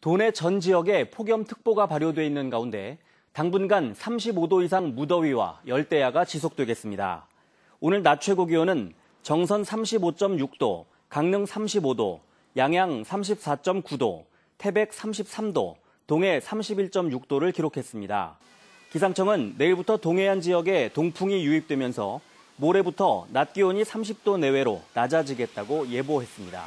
도내 전 지역에 폭염특보가 발효돼 있는 가운데 당분간 35도 이상 무더위와 열대야가 지속되겠습니다. 오늘 낮 최고 기온은 정선 35.6도, 강릉 35도, 양양 34.9도, 태백 33도, 동해 31.6도를 기록했습니다. 기상청은 내일부터 동해안 지역에 동풍이 유입되면서 모레부터 낮 기온이 30도 내외로 낮아지겠다고 예보했습니다.